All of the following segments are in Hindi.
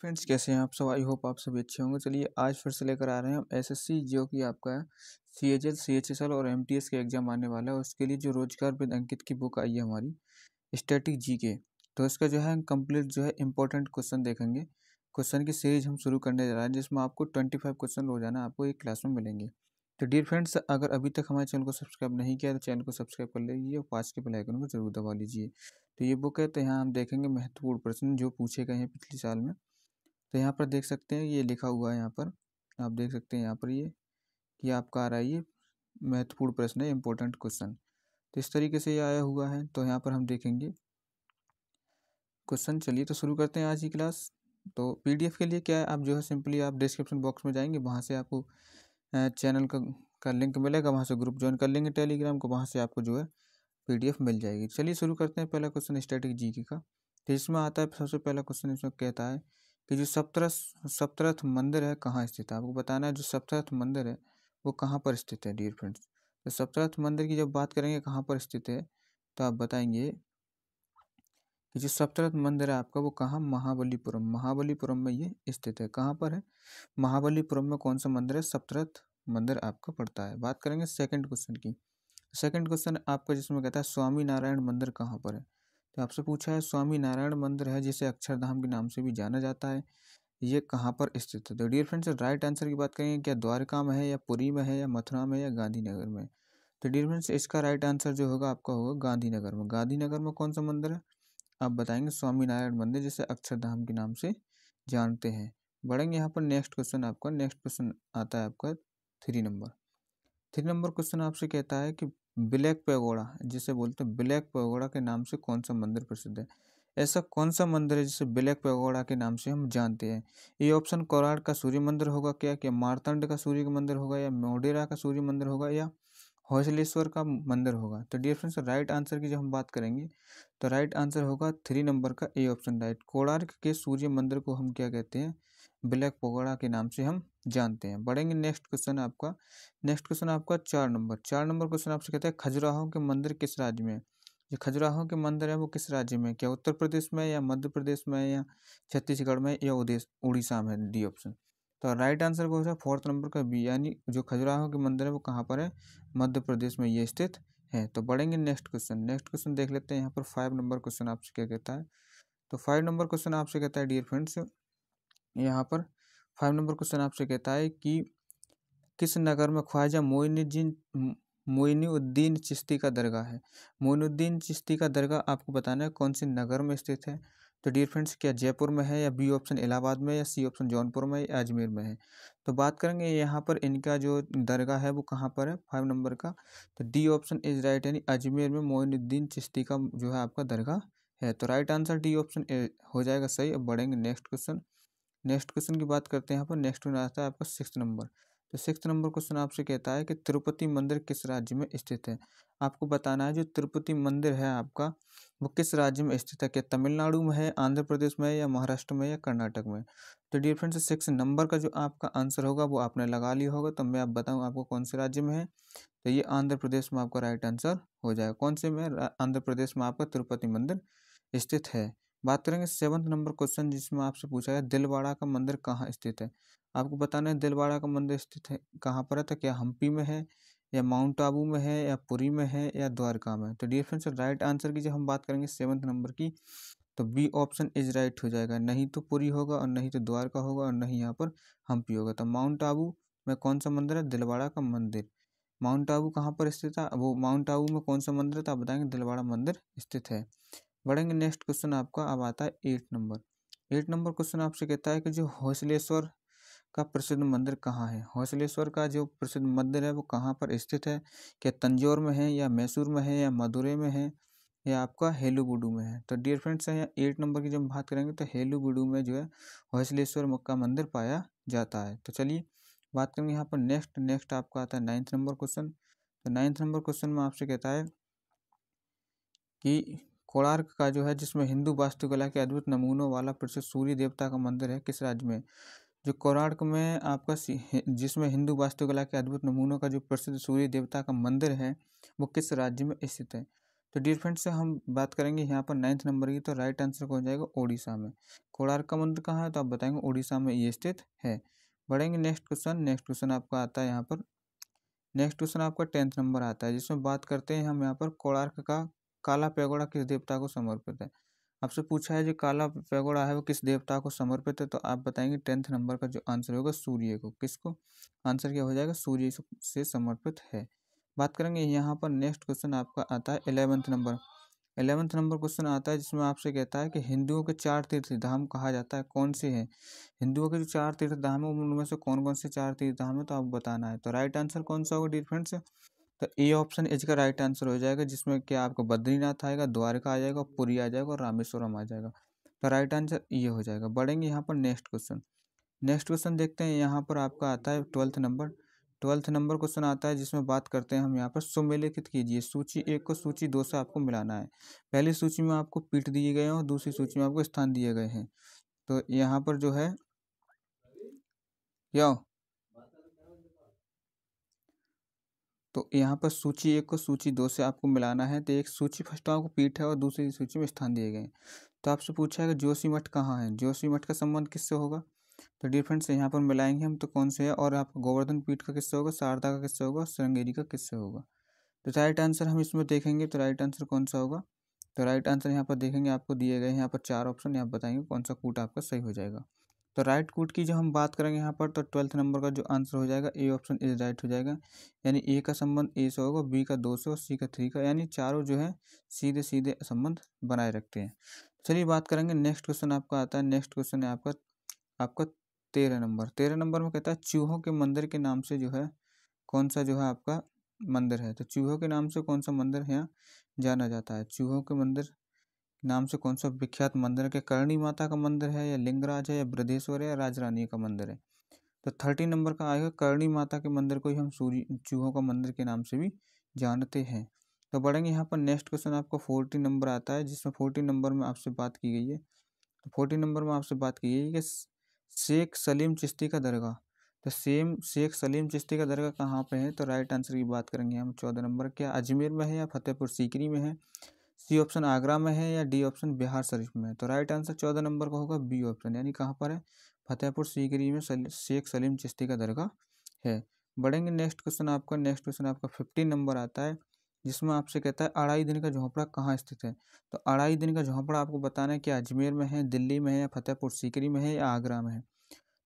फ्रेंड्स कैसे हैं आप सब आई होप आप सभी अच्छे होंगे चलिए आज फिर से लेकर आ रहे हैं हम एसएससी जो कि आपका C H L C H S L और एम टी एस का एग्जाम आने वाला है उसके लिए जो रोजगार विद अंकित की बुक आई है हमारी स्टैटिक जी के तो इसका जो है हम कम्प्लीट जो है इंपॉर्टेंट क्वेश्चन देखेंगे क्वेश्चन की सीरीज हम शुरू करने जा रहे हैं जिसमें आपको ट्वेंटी फाइव क्वेश्चन रोजाना आपको एक क्लास में मिलेंगे तो डियर फ्रेंड्स अगर अभी तक हमारे चैनल को सब्सक्राइब नहीं किया तो चैनल को सब्सक्राइब कर लीजिए और पास के बेलाइकन को जरूर दबा लीजिए तो ये बुक है तो यहाँ हम देखेंगे महत्वपूर्ण प्रश्न जो पूछे गए हैं पिछले साल में तो यहाँ पर देख सकते हैं ये लिखा हुआ है यहाँ पर आप देख सकते हैं यहाँ पर ये कि आपका आ रहा है ये महत्वपूर्ण प्रश्न है इम्पोर्टेंट क्वेश्चन तो इस तरीके से ये आया हुआ है तो यहाँ पर हम देखेंगे क्वेश्चन चलिए तो शुरू करते हैं आज की क्लास तो पीडीएफ के लिए क्या है आप जो है सिंपली आप डिस्क्रिप्शन बॉक्स में जाएंगे वहाँ से आपको चैनल का का लिंक मिलेगा वहाँ से ग्रुप ज्वाइन कर लेंगे टेलीग्राम को वहाँ से आपको जो है पीडीएफ मिल जाएगी चलिए शुरू करते हैं पहला क्वेश्चन स्टैटिक जीके का तो इसमें आता है सबसे पहला क्वेश्चन इसमें कहता है कि जो सप्तरथ सप्तरथ मंदिर है कहाँ स्थित है आपको बताना है जो सप्तरथ मंदिर है वो कहाँ पर स्थित है डियर फ्रेंड्स तो सप्तरथ मंदिर की जब बात करेंगे कहाँ पर स्थित है तो आप बताएंगे कि जो सप्तरथ मंदिर है आपका वो कहाँ महाबलीपुरम महाबलीपुरम में ये स्थित है कहाँ पर है महाबलीपुरम में कौन सा मंदिर है सप्तरथ मंदिर आपका पड़ता है बात करेंगे सेकेंड क्वेश्चन की सेकेंड क्वेश्चन आपका जिसमें कहता है स्वामी नारायण मंदिर कहाँ पर है तो आपसे पूछा है स्वामी नारायण मंदिर है जिसे अक्षरधाम के नाम से भी जाना जाता है ये कहाँ पर स्थित है तो डियर फ्रेंड्स राइट आंसर की बात करेंगे क्या द्वारका में है या पुरी में है या मथुरा में या गांधीनगर में तो डियर फ्रेंड्स इसका राइट आंसर जो होगा आपका होगा गांधीनगर में गांधीनगर में कौन सा मंदिर है आप बताएंगे स्वामीनारायण मंदिर जिसे अक्षरधाम के नाम से जानते हैं बढ़ेंगे यहाँ पर नेक्स्ट क्वेश्चन आपका नेक्स्ट क्वेश्चन आता है आपका three number three number question आपसे कहता है कि ब्लैक पैगोड़ा जिसे बोलते हैं ब्लैक पैगोड़ा के नाम से कौन सा मंदिर प्रसिद्ध है ऐसा कौन सा मंदिर है जिसे ब्लैक पैगोड़ा के नाम से हम जानते हैं ये ऑप्शन कोराड का सूर्य मंदिर होगा क्या क्या मारतंड का सूर्य मंदिर होगा या मोडेरा का सूर्य मंदिर होगा या हौसलेश्वर का मंदिर होगा तो डियर फ्रेंड्स राइट आंसर की जब हम बात करेंगे तो राइट आंसर होगा थ्री नंबर का ए ऑप्शन राइट कोणार्क के सूर्य मंदिर को हम क्या कहते हैं ब्लैक पगोड़ा के नाम से हम जानते हैं बढ़ेंगे नेक्स्ट क्वेश्चन आपका नेक्स्ट क्वेश्चन आपका चार नंबर चार नंबर क्वेश्चन आपसे कहता है खजुराहो के मंदिर किस राज्य में जो खजुराहो के मंदिर है वो किस राज्य में क्या उत्तर प्रदेश में या मध्य प्रदेश में या छत्तीसगढ़ में या उदेश उड़ीसा में डी ऑप्शन तो राइट आंसर कौन सा फोर्थ नंबर का बी यानी जो खजुराहो के मंदिर है वो कहाँ पर है मध्य प्रदेश में ये स्थित है तो बढ़ेंगे नेक्स्ट क्वेश्चन नेक्स्ट क्वेश्चन देख लेते हैं यहाँ पर फाइव नंबर क्वेश्चन आपसे क्या कहता है तो फाइव नंबर क्वेश्चन आपसे कहता है डियर फ्रेंड्स यहाँ पर फाइव नंबर क्वेश्चन आपसे कहता है कि किस नगर में ख्वाजा मोइनुद्दीन मोइनुद्दीन चिश्ती का दरगाह है मोइनुद्दीन चिश्ती का दरगाह आपको बताना है कौन से नगर में स्थित है तो डियर फ्रेंड्स क्या जयपुर में है या बी ऑप्शन इलाहाबाद में या सी ऑप्शन जौनपुर में या अजमेर में है तो बात करेंगे यहाँ पर इनका जो दरगाह है वो कहाँ पर है फाइव नंबर का तो डी ऑप्शन इज राइट यानी अजमेर में मोइनुद्दीन चिश्ती का जो है आपका दरगाह है तो राइट आंसर डी ऑप्शन हो जाएगा सही अब बढ़ेंगे नेक्स्ट क्वेश्चन नेक्स्ट क्वेश्चन की बात करते हैं यहाँ पर नेक्स्ट क्वेश्चन आता है आपका सिक्स नंबर तो सिक्स नंबर क्वेश्चन आपसे कहता है कि तिरुपति मंदिर किस राज्य में स्थित है आपको बताना है जो तिरुपति मंदिर है आपका वो किस राज्य में स्थित है क्या तमिलनाडु में है आंध्र प्रदेश में है या महाराष्ट्र में या कर्नाटक में तो डियर फ्रेंड्स सिक्स नंबर का जो आपका आंसर होगा वो आपने लगा लिया होगा तो मैं आप बताऊँ आपको कौन से राज्य में है तो ये आंध्र प्रदेश में आपका राइट आंसर हो जाएगा कौन से में आंध्र प्रदेश में आपका तिरुपति मंदिर स्थित है बात करेंगे सेवन्थ नंबर क्वेश्चन जिसमें आपसे पूछा गया दिलवाड़ा का मंदिर कहाँ स्थित है आपको बताना है दिलवाड़ा का मंदिर स्थित है कहाँ पर है तो क्या हम्पी में है या माउंट आबू में है या पुरी में है या द्वारका में तो डिफेंस राइट आंसर की जब हम बात करेंगे सेवन्थ नंबर की तो बी ऑप्शन इज राइट हो जाएगा नहीं तो पुरी होगा और नहीं तो द्वारका होगा और नहीं यहाँ पर हम्पी होगा तो माउंट आबू में कौन सा मंदिर है दिलवाड़ा का मंदिर माउंट आबू कहाँ पर स्थित था वो माउंट आबू में कौन सा मंदिर है तो आप बताएंगे दिलवाड़ा मंदिर स्थित है बढ़ेंगे नेक्स्ट क्वेश्चन आपका अब आता है eight number eight number question आपसे कहता है कि जो हौसलेश्वर का प्रसिद्ध मंदिर कहाँ है हौसलेश्वर का जो प्रसिद्ध मंदिर है वो कहाँ पर स्थित है क्या तंजौर में है या मैसूर में है या मदुरे में है या आपका हेलूबुडू में है तो डियर फ्रेंड्स यहाँ एट नंबर की जब हम बात करेंगे तो हेलूबुडू में जो है हौसलेश्वर मक्का मंदिर पाया जाता है तो चलिए बात करेंगे यहाँ पर नेक्स्ट नेक्स्ट आपका आता है नाइन्थ नंबर क्वेश्चन तो नाइन्थ नंबर क्वेश्चन में आपसे कहता है कि कोणार्क का जो है जिसमें हिंदू वास्तुकला के अद्भुत नमूनों वाला प्रसिद्ध सूर्य देवता का मंदिर है किस राज्य में जो कोणार्क में आपका जिसमें हिंदू वास्तुकला के अद्भुत नमूनों का जो प्रसिद्ध सूर्य देवता का मंदिर है वो किस राज्य में स्थित है तो डियर फ्रेंड्स हम बात करेंगे यहाँ पर नाइन्थ नंबर की तो राइट आंसर हो जाएगा ओडिशा में कोणार्क का मंदिर कहाँ है तो आप बताएंगे ओडिशा में ये स्थित है बढ़ेंगे नेक्स्ट क्वेश्चन नेक्स्ट क्वेश्चन आपका आता है यहाँ पर नेक्स्ट क्वेश्चन आपका टेंथ नंबर आता है जिसमें बात करते हैं हम यहाँ पर कोणार्क का काला पैगोड़ा किस देवता को समर्पित है आपसे पूछा है जो काला पैगोड़ा है वो किस देवता को समर्पित है तो आप बताएंगे टेंथ नंबर का जो आंसर होगा सूर्य को किसको आंसर क्या हो जाएगा सूर्य से समर्पित है बात करेंगे यहाँ पर नेक्स्ट क्वेश्चन आपका आता है eleventh number eleventh number question आता है जिसमें आपसे कहता है कि हिंदुओं के चार तीर्थ धाम कहा जाता है कौन से हैं हिंदुओं के जो चार तीर्थ धाम है उनमें से कौन कौन से चार तीर्थ धाम है तो आप बताना है तो राइट आंसर कौन सा होगा डिफ्रेंड्स तो ए ऑप्शन इसका राइट आंसर हो जाएगा जिसमें क्या आपको बद्रीनाथ आएगा द्वारका आ जाएगा पुरी आ जाएगा और रामेश्वरम आ जाएगा तो राइट आंसर ये हो जाएगा बढ़ेंगे यहाँ पर नेक्स्ट क्वेश्चन नेक्स्ट क्वेश्चन देखते हैं यहाँ पर आपका आता है twelfth number twelfth number question आता है जिसमें बात करते हैं हम यहाँ पर सुमेलिखित कीजिए सूची एक को सूची दो से आपको मिलाना है पहली सूची में आपको पीठ दिए गए हैं और दूसरी सूची में आपको स्थान दिए गए हैं तो यहाँ पर जो है यो तो यहाँ पर सूची एक को सूची दो से आपको मिलाना है तो एक सूची फर्स्ट आपको पीठ है और दूसरी सूची में स्थान दिए गए तो आपसे पूछा है कि जोशी मठ कहाँ है जोशी मठ का संबंध किससे होगा तो डियर फ्रेंड्स यहाँ पर मिलाएंगे हम तो कौन से है और आप गोवर्धन पीठ का किससे होगा शारदा का किससे होगा श्रृंगेरी का किससे होगा तो राइट आंसर हम इसमें देखेंगे तो राइट आंसर कौन सा होगा तो राइट आंसर यहाँ पर देखेंगे आपको दिए गए यहाँ पर चार ऑप्शन यहाँ बताएंगे कौन सा कूट आपका सही हो जाएगा तो राइट कूट की जो हम बात करेंगे यहाँ पर तो ट्वेल्थ नंबर का जो आंसर हो जाएगा ए ऑप्शन इज राइट हो जाएगा यानी ए का संबंध ए से होगा बी का दो सौ सी का थ्री का यानी चारों जो है सीधे सीधे संबंध बनाए रखते हैं चलिए बात करेंगे नेक्स्ट क्वेश्चन आपका आता है नेक्स्ट क्वेश्चन है आपका आपका तेरह नंबर तेरह नंबर में कहता है चूहों के मंदिर के नाम से जो है कौन सा जो है आपका मंदिर है तो चूहों के नाम से कौन सा मंदिर यहाँ जाना जाता है चूहों के मंदिर नाम से कौन सा विख्यात मंदिर है क्या करणी माता का मंदिर है या लिंगराज है या बृद्धेश्वर है या राजरानी का मंदिर है तो थर्टी नंबर का आएगा करणी माता के मंदिर को ही हम सूर्य चूहों का मंदिर के नाम से भी जानते हैं तो बढ़ेंगे यहाँ पर नेक्स्ट क्वेश्चन आपका फोर्टी नंबर आता है जिसमें फोर्टी नंबर में आपसे बात की गई है तो फोर्टी नंबर में आपसे बात की गई है कि शेख सलीम चिश्ती का दरगाह तो सेम शेख सलीम चिश्ती का दरगाह कहाँ पे है तो राइट आंसर की बात करेंगे हम चौदह नंबर क्या अजमेर में है या फतेहपुर सीकरी में है सी ऑप्शन आगरा में है या डी ऑप्शन बिहार शरीफ में है तो राइट आंसर चौदह नंबर का होगा बी ऑप्शन यानी कहाँ पर है फतेहपुर सीकरी में शेख सलीम चिश्ती का दरगाह है बढ़ेंगे नेक्स्ट क्वेश्चन आपका नेक्स्ट क्वेश्चन आपका फिफ्टीन नंबर आता है जिसमें आपसे कहता है अढ़ाई दिन का झोंपड़ा कहाँ स्थित है तो अढ़ाई दिन का झोंपड़ा आपको बताना है कि अजमेर में है दिल्ली में है या फतेहपुर सीकरी में है या आगरा में है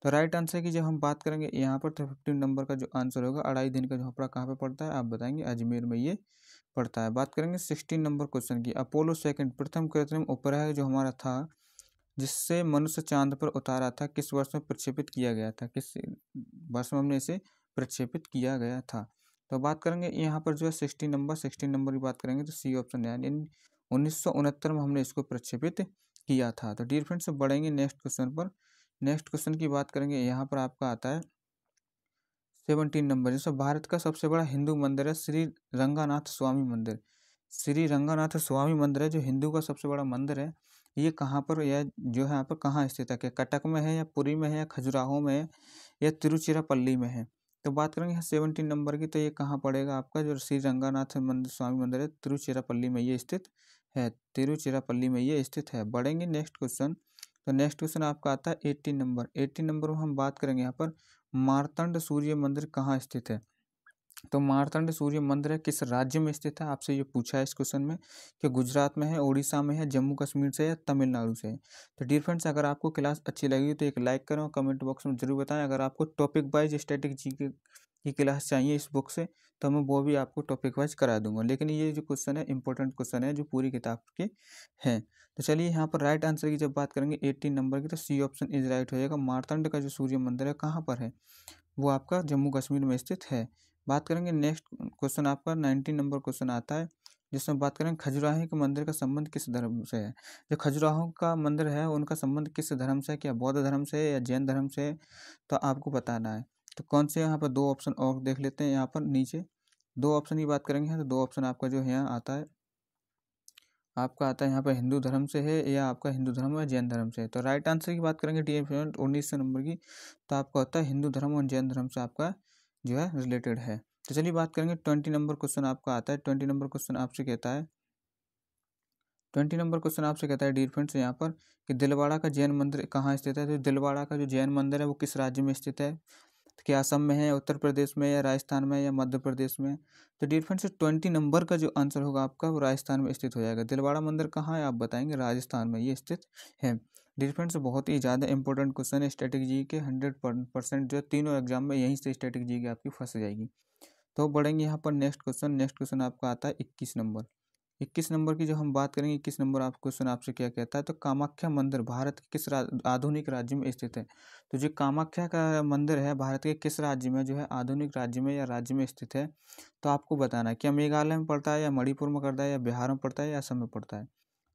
तो राइट आंसर की जब हम बात करेंगे यहाँ पर तो फिफ्टीन नंबर का जो आंसर होगा अढ़ाई दिन का झोंपड़ा कहाँ पर पड़ता है आप बताएंगे अजमेर में ये पड़ता है बात करेंगे सिक्सटीन नंबर क्वेश्चन की अपोलो सेकंड प्रथम कृत्रिम उपग्रह जो हमारा था जिससे मनुष्य चांद पर उतारा था किस वर्ष में प्रक्षेपित किया गया था किस वर्ष में हमने इसे प्रक्षेपित किया गया था तो बात करेंगे यहाँ पर जो है सिक्सटीन नंबर सिक्सटीन नंबर की बात करेंगे तो सी ऑप्शन यानी उन्नीस में हमने इसको प्रक्षेपित किया था तो डियर फ्रेंड्स बढ़ेंगे नेक्स्ट क्वेश्चन पर नेक्स्ट क्वेश्चन की बात करेंगे यहाँ पर आपका आता है सेवनटीन नंबर जैसे भारत का सबसे बड़ा हिंदू मंदिर है श्री रंगानाथ स्वामी मंदिर श्री रंगानाथ स्वामी मंदिर है जो हिंदू का सबसे बड़ा मंदिर है ये कहाँ पर यह जो है यहाँ पर कहाँ स्थित है क्या कटक में है या पुरी में है या खजुराहो में है या तिरुचिरापल्ली में है तो बात करेंगे यहाँ सेवनटीन नंबर की तो ये कहाँ पड़ेगा आपका जो श्री रंगानाथ मंदिर स्वामी मंदिर है तिरुचिरापल्ली में ये स्थित है तिरुचिरापल्ली में ये स्थित है बढ़ेंगे नेक्स्ट क्वेश्चन तो नेक्स्ट क्वेश्चन आपका आता है एट्टीन नंबर एट्टीन नंबर में हम बात करेंगे यहाँ पर मार्तंड सूर्य मंदिर कहाँ स्थित है तो मारतंड सूर्य मंदिर किस राज्य में स्थित है आपसे ये पूछा है इस क्वेश्चन में कि गुजरात में है उड़ीसा में है जम्मू कश्मीर से है तमिलनाडु से है तो डियर फ्रेंड्स अगर आपको क्लास अच्छी लगी तो एक लाइक करें और कमेंट बॉक्स में जरूर बताएं अगर आपको टॉपिक वाइज स्टैटिक जी की क्लास चाहिए इस बुक से तो मैं वो भी आपको टॉपिक वाइज करा दूंगा लेकिन ये जो क्वेश्चन है इंपॉर्टेंट क्वेश्चन है जो पूरी किताब के हैं तो चलिए यहाँ पर राइट आंसर की जब बात करेंगे एट्टीन नंबर की तो सी ऑप्शन इज राइट हो जाएगा मारतंड का जो सूर्य मंदिर है कहाँ पर है वो आपका जम्मू कश्मीर में स्थित है बात करेंगे नेक्स्ट क्वेश्चन आपका नाइनटीन नंबर क्वेश्चन आता है जिसमें बात करें खजुराही के मंदिर का संबंध किस धर्म से है जो खजुराहों का मंदिर है उनका संबंध किस धर्म से है क्या बौद्ध धर्म से या जैन धर्म से है तो आपको बताना है तो कौन से यहाँ पर दो ऑप्शन और देख लेते हैं यहाँ पर नीचे दो ऑप्शन की बात करेंगे तो दो ऑप्शन आपका जो है यहाँ आता है आपका आता है यहाँ पर हिंदू धर्म से है या आपका हिंदू धर्म या जैन धर्म से है तो राइट आंसर की बात करेंगे टी एफ उन्नीस नंबर की तो आपका होता है हिंदू धर्म और जैन धर्म से आपका जो है रिलेटेड है तो चलिए बात करेंगे ट्वेंटी नंबर क्वेश्चन आपका आता है ट्वेंटी नंबर क्वेश्चन आपसे कहता है ट्वेंटी नंबर क्वेश्चन आपसे कहता है डियर फ्रेंड्स यहाँ पर कि दिलवाड़ा का जैन मंदिर कहाँ स्थित है तो दिलवाड़ा का जो जैन मंदिर है वो किस राज्य में स्थित है तो क्या असम में है उत्तर प्रदेश में या राजस्थान में या मध्य प्रदेश में तो डियर फ्रेंड्स ट्वेंटी नंबर का जो आंसर होगा आपका वो राजस्थान में स्थित हो जाएगा दिलवाड़ा मंदिर कहाँ है आप बताएंगे राजस्थान में ये स्थित है डियर फ्रेंड्स बहुत ही ज़्यादा इंपॉर्टेंट क्वेश्चन है जी के हंड्रेड परसेंट जो तीनों एग्जाम में यहीं से जी की आपकी फंस जाएगी तो बढ़ेंगे यहाँ पर नेक्स्ट क्वेश्चन नेक्स्ट क्वेश्चन आपका आता है इक्कीस नंबर इक्कीस नंबर की जो हम बात करेंगे इक्कीस नंबर आप क्वेश्चन आपसे क्या कहता है तो कामाख्या मंदिर भारत के किस आधुनिक राज्य में स्थित है तो जो कामाख्या का मंदिर है भारत के किस राज्य में जो है आधुनिक राज्य में या राज्य में स्थित है तो आपको बताना है क्या मेघालय में पड़ता है या मणिपुर में पड़ता है या बिहार में पड़ता है या असम में पड़ता है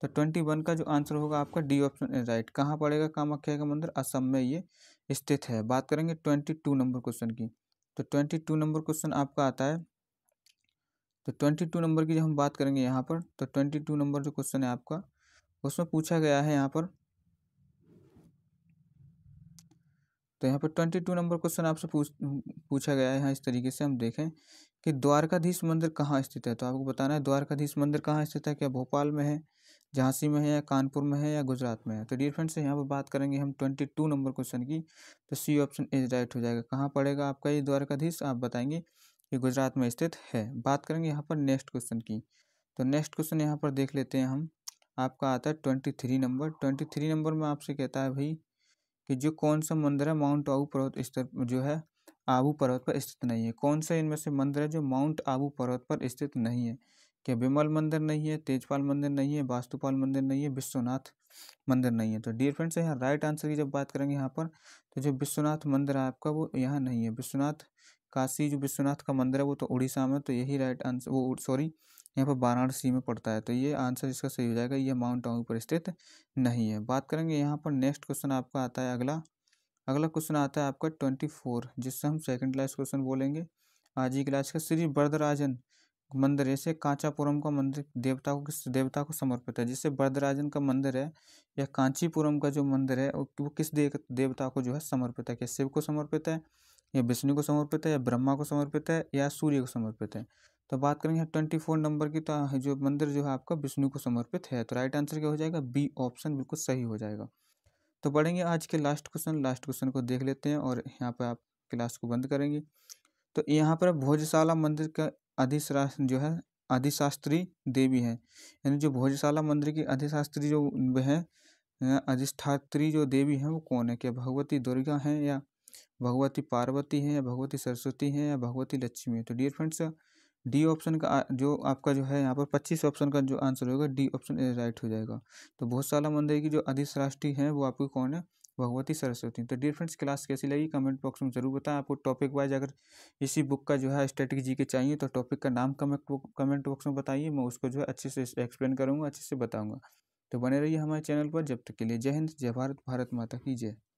तो ट्वेंटी वन का जो आंसर होगा आपका डी ऑप्शन इज राइट कहाँ पड़ेगा कामाख्या का मंदिर असम में ये स्थित है बात करेंगे ट्वेंटी टू नंबर क्वेश्चन की तो ट्वेंटी टू नंबर क्वेश्चन आपका आता है तो ट्वेंटी टू नंबर की जब हम बात करेंगे यहाँ पर तो ट्वेंटी टू नंबर जो क्वेश्चन है आपका उसमें पूछा गया है यहाँ पर तो यहाँ पर ट्वेंटी टू नंबर क्वेश्चन आपसे पूछ पूछा गया है यहाँ इस तरीके से हम देखें कि द्वारकाधीश मंदिर कहाँ स्थित है तो आपको बताना है द्वारकाधीश मंदिर कहाँ स्थित है क्या भोपाल में है झांसी में है या कानपुर में है या गुजरात में है तो डियर फ्रेंड्स यहाँ पर बात करेंगे हम ट्वेंटी टू नंबर क्वेश्चन की तो सी ऑप्शन इज राइट हो जाएगा कहाँ पड़ेगा आपका ये द्वारकाधीश आप बताएंगे कि गुजरात में स्थित है बात करेंगे यहाँ पर नेक्स्ट क्वेश्चन की तो नेक्स्ट क्वेश्चन यहाँ पर देख लेते हैं हम आपका आता है twenty three number twenty three number में आपसे कहता है भाई कि जो कौन सा मंदिर है माउंट आबू पर्वत स्थित जो है आबू पर्वत पर स्थित नहीं है कौन सा इनमें से मंदिर है जो माउंट आबू पर्वत पर स्थित नहीं है क्या विमल मंदिर नहीं है तेजपाल मंदिर नहीं है वास्तुपाल मंदिर नहीं है विश्वनाथ मंदिर नहीं है तो डियर फ्रेंड्स तो यहाँ राइट आंसर की जब बात करेंगे यहाँ पर तो जो विश्वनाथ मंदिर है आपका वो यहाँ नहीं है विश्वनाथ काशी जो विश्वनाथ का मंदिर है वो तो उड़ीसा में तो यही राइट आंसर वो सॉरी यहाँ पर वाराणसी में पड़ता है तो ये आंसर इसका सही हो जाएगा ये माउंट आबू पर स्थित नहीं है बात करेंगे यहाँ पर नेक्स्ट क्वेश्चन आपका आता है अगला अगला क्वेश्चन आता है आपका ट्वेंटी फोर जिससे हम सेकंड क्लास क्वेश्चन बोलेंगे आज ही क्लास का श्री वरदराजन मंदिर ऐसे कांचापुरम का मंदिर देवता को किस देवता को समर्पित है जैसे वरदराजन का मंदिर है या कांचीपुरम का जो मंदिर है वो किस देवता को जो है समर्पित है क्या शिव को समर्पित है या विष्णु को समर्पित है या ब्रह्मा को समर्पित है या सूर्य को समर्पित है तो बात करेंगे ट्वेंटी फोर नंबर की तो जो मंदिर जो है आपका विष्णु को समर्पित है तो राइट आंसर क्या हो जाएगा बी ऑप्शन बिल्कुल सही हो जाएगा तो पढ़ेंगे आज के लास्ट क्वेश्चन लास्ट क्वेश्चन को देख लेते हैं और यहाँ पर आप क्लास को बंद करेंगे तो यहाँ पर भोजशाला मंदिर का अधिश्रा जो है अधिशास्त्री देवी है यानी जो भोजशाला मंदिर की अधिशास्त्री जो है अधिष्ठात्री जो देवी है वो कौन है क्या भगवती दुर्गा है या भगवती पार्वती है या भगवती सरस्वती है या भगवती लक्ष्मी है तो डियर फ्रेंड्स डी ऑप्शन का जो आपका जो है यहाँ पर पच्चीस ऑप्शन का जो आंसर होगा डी ऑप्शन राइट हो जाएगा तो बहुत सारा मंदिर की जो राष्ट्रीय है वो आपकी कौन है भगवती सरस्वती तो डियर फ्रेंड्स क्लास कैसी लगी कमेंट बॉक्स में जरूर बताएं आपको टॉपिक वाइज अगर इसी बुक का जो है स्टैटिक जी के चाहिए तो टॉपिक का नाम कमेंट कमेंट बॉक्स में बताइए मैं उसको जो है अच्छे से एक्सप्लेन करूँगा अच्छे से बताऊँगा तो बने रहिए हमारे चैनल पर जब तक के लिए जय हिंद जय भारत भारत माता की जय